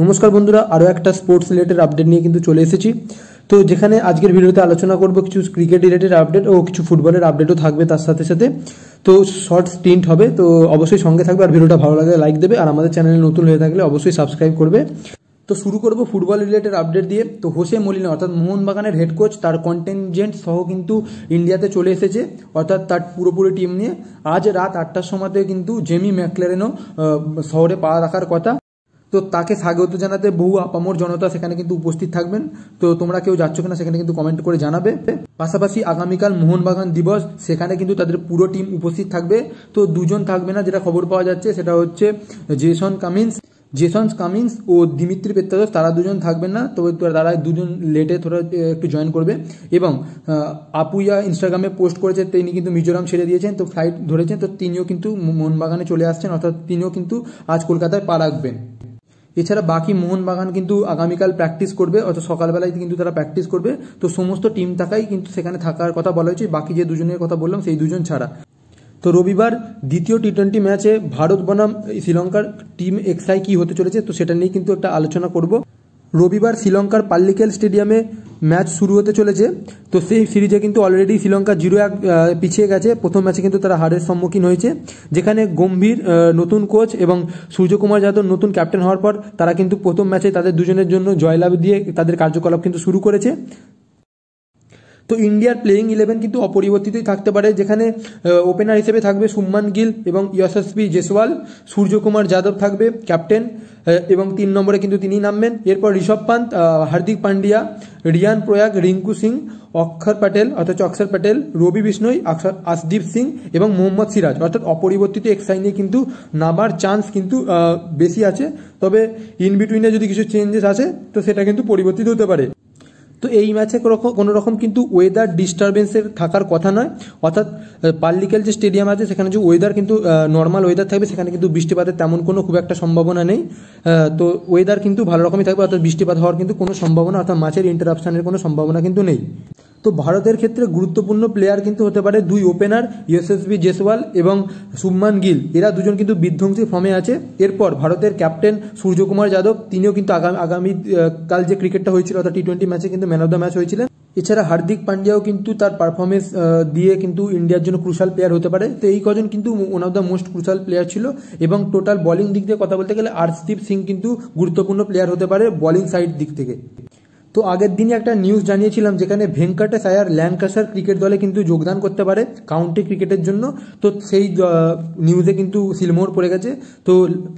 নমস্কার বন্ধুরা আরও একটা স্পোর্টস রিলেটেড আপডেট নিয়ে কিন্তু চলে এসেছি তো যেখানে আজকের ভিডিওতে আলোচনা করব কিছু ক্রিকেট রিলেটেড আপডেট ও কিছু ফুটবলের আপডেটও থাকবে তার সাথে সাথে তো শর্ট স্টিন্ট হবে তো অবশ্যই সঙ্গে থাকবে আর ভিডিওটা ভালো লাগলে লাইক দেবে আর আমাদের চ্যানেলে নতুন হয়ে থাকলে অবশ্যই সাবস্ক্রাইব করবে তো শুরু করব ফুটবল রিলেটেড আপডেট দিয়ে তো হোসে মলিনা অর্থাৎ মোহনবাগানের হেড কোচ তার কন্টেনজেন্ট সহ কিন্তু ইন্ডিয়াতে চলে এসেছে অর্থাৎ তার পুরোপুরি টিম নিয়ে আজ রাত আটটার সময়তে কিন্তু জেমি ম্যাকলারেনও শহরে পা রাখার কথা তো তাকে স্বাগত জানাতে বহু আপামর জনতা সেখানে কিন্তু উপস্থিত থাকবেন তো তোমরা কেউ যাচ্ছ কিনা সেখানে কিন্তু কমেন্ট করে জানাবে পাশাপাশি আগামীকাল মোহনবাগান দিবস সেখানে কিন্তু তাদের পুরো টিম উপস্থিত থাকবে তো দুজন থাকবে না যেটা খবর পাওয়া যাচ্ছে সেটা হচ্ছে জেসন কামিন্স জেসন কামিন্স ও দিমিত্রি পেত্তাদস তারা দুজন থাকবেন না তবে তারা দুজন লেটে থোড়া একটু জয়েন করবে এবং আপুইয়া ইনস্টাগ্রামে পোস্ট করেছে তিনি কিন্তু মিজোরাম ছেড়ে দিয়েছেন তো ফ্লাইট ধরেছেন তো তিনিও কিন্তু মোহনবাগানে চলে আসছেন অর্থাৎ তিনিও কিন্তু আজ কলকাতায় পা রাখবেন এছাড়া বাকি মোহনবাগান কিন্তু আগামীকাল প্র্যাকটিস করবে অর্থাৎ সকালবেলায় কিন্তু তারা প্র্যাকটিস করবে তো সমস্ত টিম থাকাই কিন্তু সেখানে থাকার কথা বলা হয়েছে বাকি যে দুজনের কথা বললাম সেই দুজন ছাড়া তো রবিবার দ্বিতীয় টি টোয়েন্টি ম্যাচে ভারত বনাম শ্রীলঙ্কার টিম এক্সাই কি হতে চলেছে তো সেটা নিয়ে কিন্তু একটা আলোচনা করব রবিবার শ্রীলঙ্কার পাল্লিকেল স্টেডিয়ামে ম্যাচ শুরু হতে চলেছে তো সেই সিরিজে কিন্তু অলরেডি শ্রীলঙ্কা জিরো এক পিছিয়ে গেছে প্রথম ম্যাচে কিন্তু তারা হারের সম্মুখীন হয়েছে যেখানে গম্ভীর নতুন কোচ এবং সূর্যকুমার যাদব নতুন ক্যাপ্টেন হওয়ার পর তারা কিন্তু প্রথম ম্যাচে তাদের দুজনের জন্য জয়লাভ দিয়ে তাদের কার্যকলাপ কিন্তু শুরু করেছে তো ইন্ডিয়ার প্লেয়িং ইলেভেন কিন্তু অপরিবর্তিতই থাকতে পারে যেখানে ওপেনার হিসেবে থাকবে সুম্মান গিল এবং ইয়শস্বী জেসওয়াল সূর্যকুমার যাদব থাকবে ক্যাপ্টেন এবং তিন নম্বরে কিন্তু তিনি নামবেন এরপর ঋষভ পান্ত হার্দিক পান্ডিয়া রিয়ান প্রয়াগ রিঙ্কু সিং অক্ষর প্যাটেল অর্থাৎ অক্ষর প্যাটেল রবি বিষ্ণই আসদীপ সিং এবং মোহাম্মদ সিরাজ অর্থাৎ অপরিবর্তিত নিয়ে কিন্তু নামার চান্স কিন্তু বেশি আছে তবে ইন বিটুইনে যদি কিছু চেঞ্জেস আছে তো সেটা কিন্তু পরিবর্তিত হতে পারে তো এই ম্যাচে কোনো রকম কিন্তু ওয়েদার ডিস্টারবেন্সের থাকার কথা নয় অর্থাৎ পাল্লিকেল যে স্টেডিয়াম আছে সেখানে যে ওয়েদার কিন্তু নর্মাল ওয়েদার থাকবে সেখানে কিন্তু বৃষ্টিপাতের তেমন কোনো খুব একটা সম্ভাবনা নেই তো ওয়েদার কিন্তু ভালো রকমই থাকবে অর্থাৎ বৃষ্টিপাত হওয়ার কিন্তু কোনো সম্ভাবনা অর্থাৎ মাছের ইন্টারাপশানের কোনো সম্ভাবনা কিন্তু নেই তো ভারতের ক্ষেত্রে গুরুত্বপূর্ণ প্লেয়ার কিন্তু হতে পারে দুই ওপেনার ইয়েসএসবি জেসওয়াল এবং সুম্মান গিল এরা দুজন কিন্তু বিধ্বংসী ফর্মে আছে এরপর ভারতের ক্যাপ্টেন সূর্যকুমার যাদব তিনিও কিন্তু আগামী কাল যে ক্রিকেটটা হয়েছিল অর্থাৎ টি টোয়েন্টি ম্যাচে কিন্তু ম্যান অফ দ্য ম্যাচ হয়েছিলেন এছাড়া হার্দিক পান্ডিয়াও কিন্তু তার পারফরমেন্স দিয়ে কিন্তু ইন্ডিয়ার জন্য ক্রুশাল প্লেয়ার হতে পারে তো এই কজন কিন্তু one of the most crucial player ছিল এবং টোটাল বলিং দিক দিয়ে কথা বলতে গেলে আরশদীপ সিং কিন্তু গুরুত্বপূর্ণ প্লেয়ার হতে পারে বলিং সাইড দিক থেকে তো আগের দিনই একটা নিউজ জানিয়েছিলাম যেখানে ভেঙ্কটেশ আয়ার ল্যাঙ্কাসার ক্রিকেট দলে কিন্তু যোগদান করতে পারে কাউন্টি ক্রিকেটের জন্য তো সেই নিউজে কিন্তু সিলমোহর পড়ে গেছে তো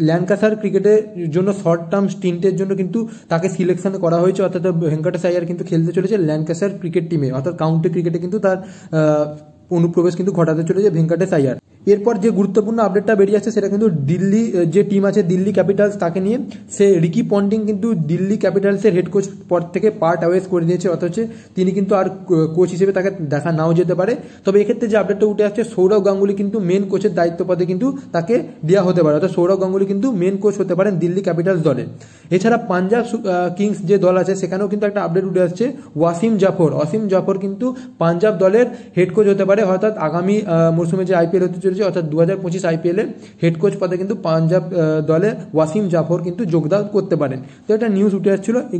ল্যাঙ্কাসার ক্রিকেটের জন্য শর্ট টার্ম স্টিন্টের জন্য কিন্তু তাকে সিলেকশন করা হয়েছে অর্থাৎ ভেঙ্কটেশ আয়ার কিন্তু খেলতে চলেছে ল্যাঙ্কাসার ক্রিকেট টিমে অর্থাৎ কাউন্টি ক্রিকেটে কিন্তু তার অনুপ্রবেশ কিন্তু ঘটাতে চলেছে ভেঙ্কটেশ আয়ার এরপর যে গুরুত্বপূর্ণ আপডেটটা বেরিয়ে আসছে সেটা কিন্তু দিল্লি যে টিম আছে দিল্লি ক্যাপিটালস তাকে নিয়ে সে রিকি পন্টিং কিন্তু দিল্লি ক্যাপিটালসের হেড কোচ পর থেকে পার্ট অ্যাওয়েজ করে দিয়েছে অথচ তিনি কিন্তু আর কোচ হিসেবে তাকে দেখা নাও যেতে পারে তবে এক্ষেত্রে যে আপডেটটা উঠে আসছে সৌরভ গাঙ্গুলি কিন্তু মেন কোচের দায়িত্ব পদে কিন্তু তাকে দেওয়া হতে পারে অর্থাৎ সৌরভ গাঙ্গুলি কিন্তু মেন কোচ হতে পারেন দিল্লি ক্যাপিটালস দলে এছাড়া পাঞ্জাব কিংস যে দল আছে সেখানেও কিন্তু একটা আপডেট উঠে আসছে ওয়াসিম জাফর ওয়াসিম জাফর কিন্তু পাঞ্জাব দলের হেড কোচ হতে পারে অর্থাৎ আগামী মরসুমে যে আইপিএল হতে চলে করেছে অর্থাৎ দু হাজার পঁচিশ আইপিএলে হেড কোচ পদে কিন্তু পাঞ্জাব দলে ওয়াসিম জাফর কিন্তু যোগদান করতে পারেন তো এটা নিউজ উঠে আসছিল